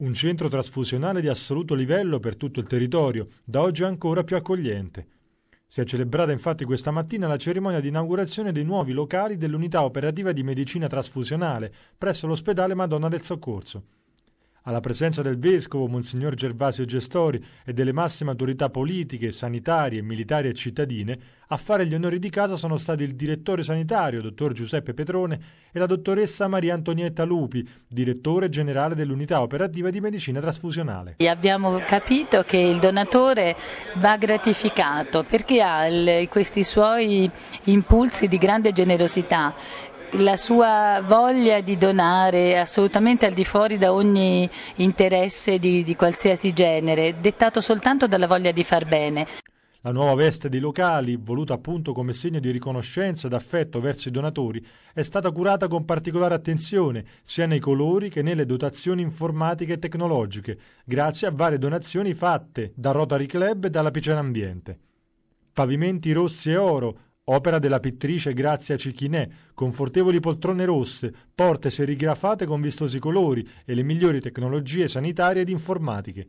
un centro trasfusionale di assoluto livello per tutto il territorio, da oggi ancora più accogliente. Si è celebrata infatti questa mattina la cerimonia di inaugurazione dei nuovi locali dell'unità operativa di medicina trasfusionale presso l'ospedale Madonna del Soccorso alla presenza del vescovo Monsignor Gervasio Gestori e delle massime autorità politiche, sanitarie, militari e cittadine, a fare gli onori di casa sono stati il direttore sanitario, dottor Giuseppe Petrone, e la dottoressa Maria Antonietta Lupi, direttore generale dell'unità operativa di medicina trasfusionale. E abbiamo capito che il donatore va gratificato perché ha questi suoi impulsi di grande generosità la sua voglia di donare assolutamente al di fuori da ogni interesse di, di qualsiasi genere, dettato soltanto dalla voglia di far bene. La nuova veste di locali, voluta appunto come segno di riconoscenza ed affetto verso i donatori, è stata curata con particolare attenzione sia nei colori che nelle dotazioni informatiche e tecnologiche, grazie a varie donazioni fatte da Rotary Club e dalla Picena Ambiente. Pavimenti rossi e oro, opera della pittrice Grazia Cicchinè, confortevoli poltrone rosse, porte serigrafate con vistosi colori e le migliori tecnologie sanitarie ed informatiche.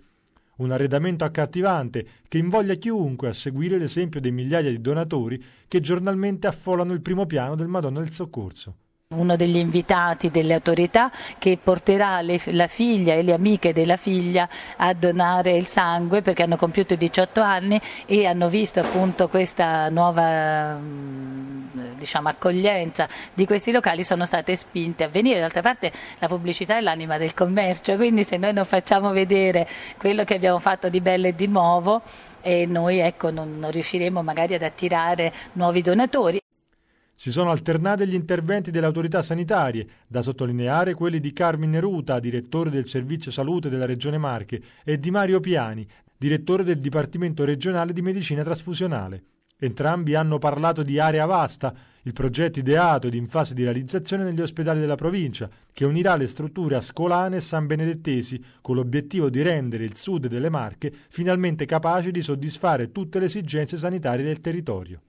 Un arredamento accattivante che invoglia chiunque a seguire l'esempio dei migliaia di donatori che giornalmente affollano il primo piano del Madonna del Soccorso uno degli invitati delle autorità che porterà le, la figlia e le amiche della figlia a donare il sangue perché hanno compiuto 18 anni e hanno visto appunto questa nuova mm, diciamo, accoglienza di questi locali sono state spinte a venire. D'altra parte la pubblicità è l'anima del commercio, quindi se noi non facciamo vedere quello che abbiamo fatto di bello e di nuovo, e noi ecco, non, non riusciremo magari ad attirare nuovi donatori. Si sono alternati gli interventi delle autorità sanitarie, da sottolineare quelli di Carmine Ruta, direttore del Servizio Salute della Regione Marche, e di Mario Piani, direttore del Dipartimento regionale di medicina trasfusionale. Entrambi hanno parlato di area vasta, il progetto ideato ed in fase di realizzazione negli ospedali della provincia, che unirà le strutture ascolane e san benedettesi, con l'obiettivo di rendere il sud delle Marche finalmente capace di soddisfare tutte le esigenze sanitarie del territorio.